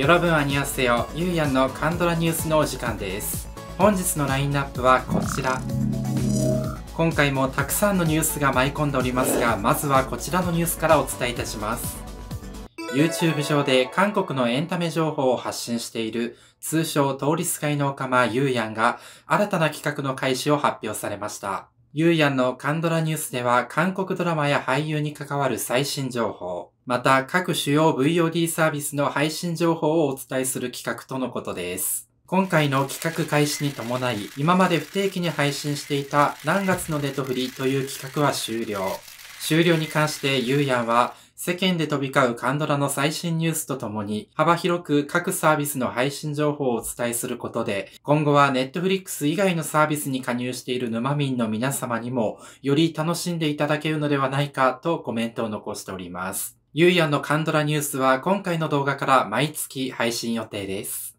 よろぶんあにあせよ、ゆうやんのカンドラニュースのお時間です。本日のラインナップはこちら。今回もたくさんのニュースが舞い込んでおりますが、まずはこちらのニュースからお伝えいたします。YouTube 上で韓国のエンタメ情報を発信している通称通りすがいのおかまゆうやんが新たな企画の開始を発表されました。ゆうやんのカンドラニュースでは韓国ドラマや俳優に関わる最新情報、また各主要 VOD サービスの配信情報をお伝えする企画とのことです。今回の企画開始に伴い、今まで不定期に配信していた何月のネトフリという企画は終了。終了に関してゆうやんは、世間で飛び交うカンドラの最新ニュースとともに、幅広く各サービスの配信情報をお伝えすることで、今後は Netflix 以外のサービスに加入している沼民の皆様にも、より楽しんでいただけるのではないかとコメントを残しております。ゆうやんのカンドラニュースは今回の動画から毎月配信予定です。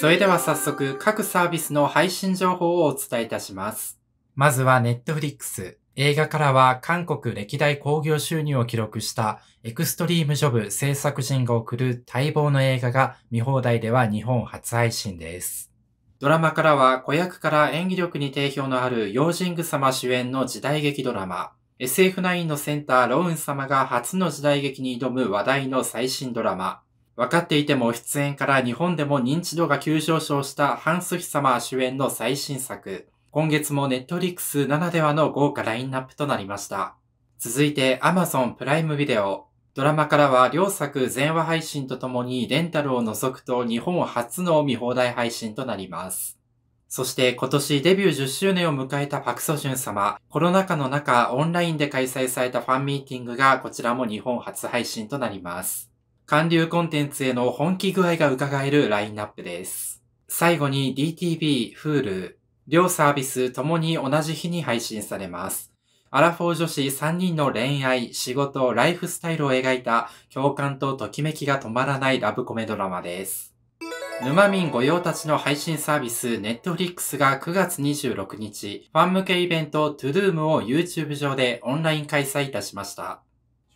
それでは早速各サービスの配信情報をお伝えいたします。まずはネットフリックス。映画からは韓国歴代興行収入を記録したエクストリームジョブ制作陣が送る待望の映画が見放題では日本初配信です。ドラマからは子役から演技力に定評のあるヨージング様主演の時代劇ドラマ SF9 のセンターローン様が初の時代劇に挑む話題の最新ドラマ。分かっていても出演から日本でも認知度が急上昇したハンスヒ様主演の最新作。今月もネットリックスならではの豪華ラインナップとなりました。続いて Amazon プライムビデオ。ドラマからは両作全話配信とともにレンタルを除くと日本初の見放題配信となります。そして今年デビュー10周年を迎えたパクソジュン様、コロナ禍の中オンラインで開催されたファンミーティングがこちらも日本初配信となります。韓流コンテンツへの本気具合が伺えるラインナップです。最後に DTV、Hulu、両サービスともに同じ日に配信されます。アラフォー女子3人の恋愛、仕事、ライフスタイルを描いた共感とときめきが止まらないラブコメドラマです。沼民御用達の配信サービス Netflix が9月26日、ファン向けイベント ToDoom を YouTube 上でオンライン開催いたしました。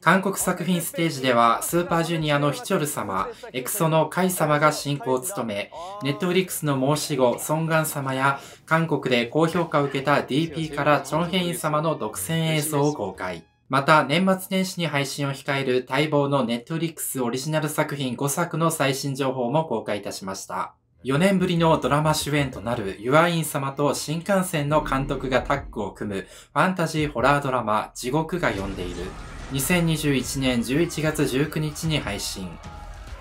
韓国作品ステージでは、スーパージュニアのヒチョル様、エクソのカイ様が進行を務め、ネットフリックスの申し子、ソンガン様や、韓国で高評価を受けた DP からチョンヘイン様の独占映像を公開。また、年末年始に配信を控える待望のネットリックスオリジナル作品5作の最新情報も公開いたしました。4年ぶりのドラマ主演となるユアイン様と新幹線の監督がタッグを組むファンタジーホラードラマ地獄が呼んでいる2021年11月19日に配信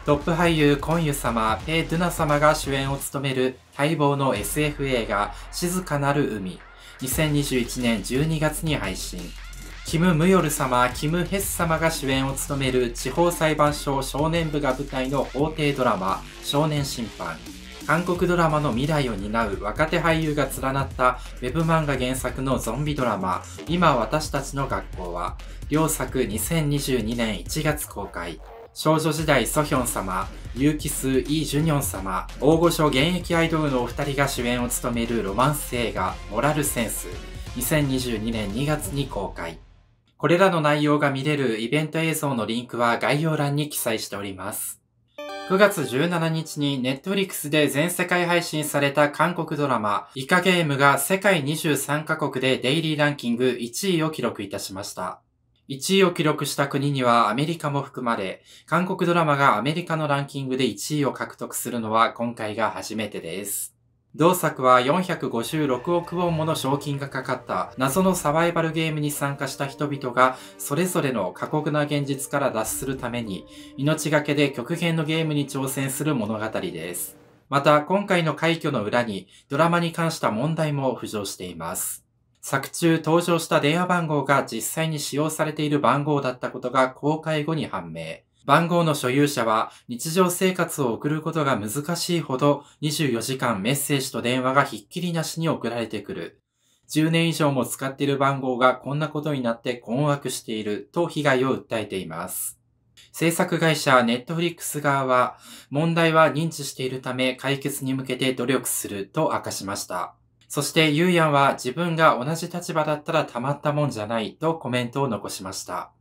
トップ俳優コンユ様、ペ・ドゥナ様が主演を務める待望の SF 映画静かなる海2021年12月に配信キム・ムヨル様、キム・ヘス様が主演を務める地方裁判所少年部が舞台の法廷ドラマ、少年審判。韓国ドラマの未来を担う若手俳優が連なったウェブ漫画原作のゾンビドラマ、今私たちの学校は、両作2022年1月公開。少女時代ソヒョン様、ユーキス・イ・ジュニョン様、大御所現役アイドルのお二人が主演を務めるロマンス映画、モラルセンス。2022年2月に公開。これらの内容が見れるイベント映像のリンクは概要欄に記載しております。9月17日にットフリックスで全世界配信された韓国ドラマ、イカゲームが世界23カ国でデイリーランキング1位を記録いたしました。1位を記録した国にはアメリカも含まれ、韓国ドラマがアメリカのランキングで1位を獲得するのは今回が初めてです。同作は456億ウォンもの賞金がかかった謎のサバイバルゲームに参加した人々がそれぞれの過酷な現実から脱するために命がけで極限のゲームに挑戦する物語です。また今回の快挙の裏にドラマに関した問題も浮上しています。作中登場した電話番号が実際に使用されている番号だったことが公開後に判明。番号の所有者は日常生活を送ることが難しいほど24時間メッセージと電話がひっきりなしに送られてくる。10年以上も使っている番号がこんなことになって困惑していると被害を訴えています。制作会社ネットフリックス側は問題は認知しているため解決に向けて努力すると明かしました。そしてユーヤンは自分が同じ立場だったらたまったもんじゃないとコメントを残しました。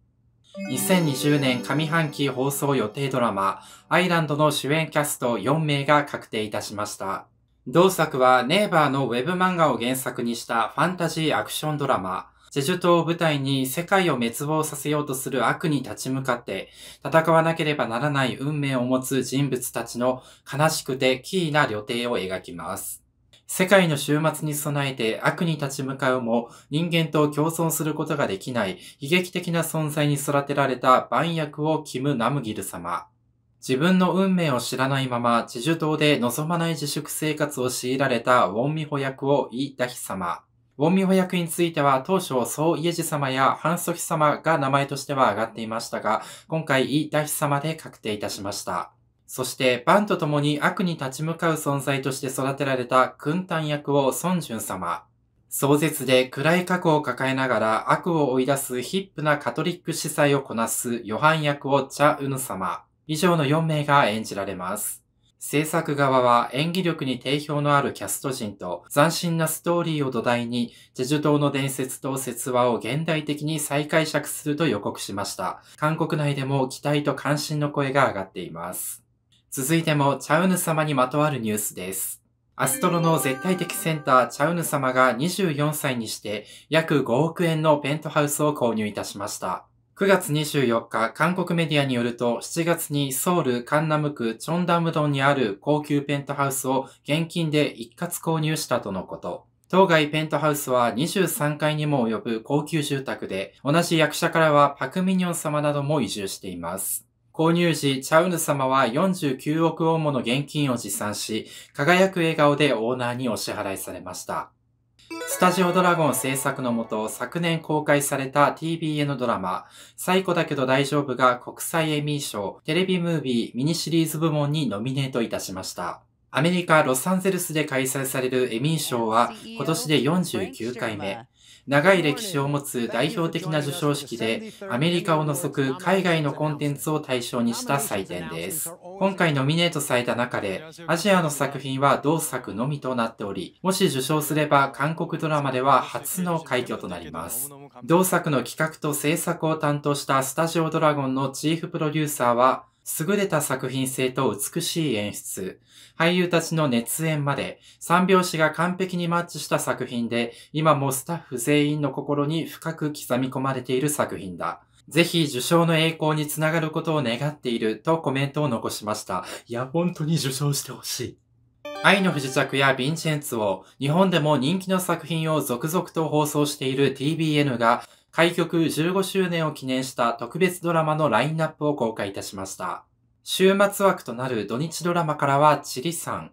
2020年上半期放送予定ドラマ、アイランドの主演キャスト4名が確定いたしました。同作はネイバーのウェブ漫画を原作にしたファンタジーアクションドラマ、ジェジュ島を舞台に世界を滅亡させようとする悪に立ち向かって戦わなければならない運命を持つ人物たちの悲しくてキーな旅程を描きます。世界の終末に備えて悪に立ち向かうも人間と共存することができない悲劇的な存在に育てられた万役をキム・ナムギル様。自分の運命を知らないまま自受党で望まない自粛生活を強いられたウォンミホ役をイ・ダヒ様。ウォンミホ役については当初、ソウ・イエジ様やハンソヒ様が名前としては挙がっていましたが、今回イ・ダヒ様で確定いたしました。そしてバンと共に悪に立ち向かう存在として育てられた君丹役を孫淳様。壮絶で暗い過去を抱えながら悪を追い出すヒップなカトリック司祭をこなすヨハン役をチャ・ウヌ様。以上の4名が演じられます。制作側は演技力に定評のあるキャスト陣と斬新なストーリーを土台に、ジェジュ島の伝説と説話を現代的に再解釈すると予告しました。韓国内でも期待と関心の声が上がっています。続いてもチャウヌ様にまとわるニュースです。アストロの絶対的センターチャウヌ様が24歳にして約5億円のペントハウスを購入いたしました。9月24日、韓国メディアによると、7月にソウル・カンナム区チョンダムドンにある高級ペントハウスを現金で一括購入したとのこと。当該ペントハウスは23階にも及ぶ高級住宅で、同じ役者からはパクミニョン様なども移住しています。購入時、チャウヌ様は49億ウォンもの現金を持参し、輝く笑顔でオーナーにお支払いされました。スタジオドラゴン制作のもと、昨年公開された TBN ドラマ、最古だけど大丈夫が国際エミー賞、テレビムービー、ミニシリーズ部門にノミネートいたしました。アメリカ・ロサンゼルスで開催されるエミー賞は今年で49回目。長い歴史を持つ代表的な授賞式で、アメリカを除く海外のコンテンツを対象にした祭典です。今回ノミネートされた中で、アジアの作品は同作のみとなっており、もし受賞すれば韓国ドラマでは初の快挙となります。同作の企画と制作を担当したスタジオドラゴンのチーフプロデューサーは、優れた作品性と美しい演出、俳優たちの熱演まで、三拍子が完璧にマッチした作品で、今もスタッフ全員の心に深く刻み込まれている作品だ。ぜひ受賞の栄光につながることを願っているとコメントを残しました。いや、本当に受賞してほしい。愛の不時着やヴィンチェンツを日本でも人気の作品を続々と放送している TBN が開局15周年を記念した特別ドラマのラインナップを公開いたしました。週末枠となる土日ドラマからはチリさん、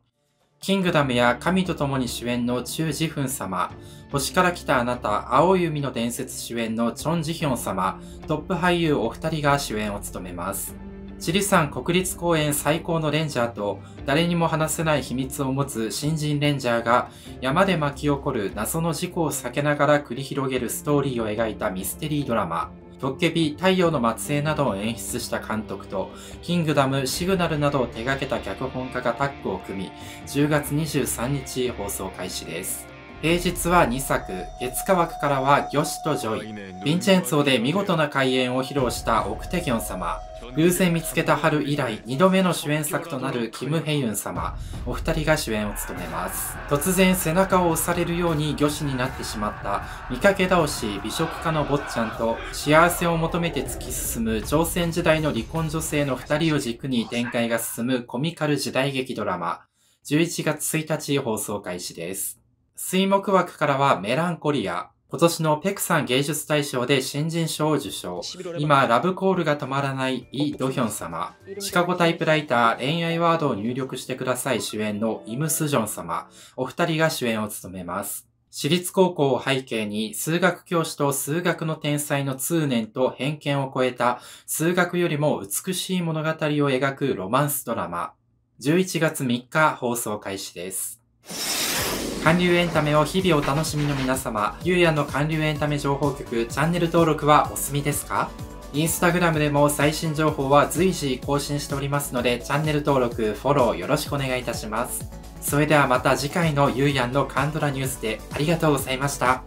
キングダムや神と共に主演のチュウ・ジフン様、星から来たあなた、青い海の伝説主演のチョン・ジヒョン様、トップ俳優お二人が主演を務めます。チリ山国立公園最高のレンジャーと誰にも話せない秘密を持つ新人レンジャーが山で巻き起こる謎の事故を避けながら繰り広げるストーリーを描いたミステリードラマ。ドッケビ、太陽の末裔などを演出した監督と、キングダム、シグナルなどを手掛けた脚本家がタッグを組み、10月23日放送開始です。平日は2作、月火枠からは魚師とジョイ、ヴィンチェンツォで見事な開演を披露したオクテギョン様、偶然見つけた春以来2度目の主演作となるキム・ヘイユン様、お二人が主演を務めます。突然背中を押されるように魚師になってしまった見かけ倒し美食家の坊ちゃんと幸せを求めて突き進む朝鮮時代の離婚女性の二人を軸に展開が進むコミカル時代劇ドラマ、11月1日放送開始です。水木枠からはメランコリア、今年のペクサン芸術大賞で新人賞を受賞。今、ラブコールが止まらないイ・ドヒョン様。シカゴタイプライター、恋愛ワードを入力してください主演のイム・スジョン様。お二人が主演を務めます。私立高校を背景に数学教師と数学の天才の通念と偏見を超えた数学よりも美しい物語を描くロマンスドラマ。11月3日放送開始です。韓流エンタメを日々お楽しみの皆様、ゆうやの韓流エンタメ情報局チャンネル登録はお済みですかインスタグラムでも最新情報は随時更新しておりますので、チャンネル登録、フォローよろしくお願いいたします。それではまた次回のゆうやんのカンドラニュースでありがとうございました。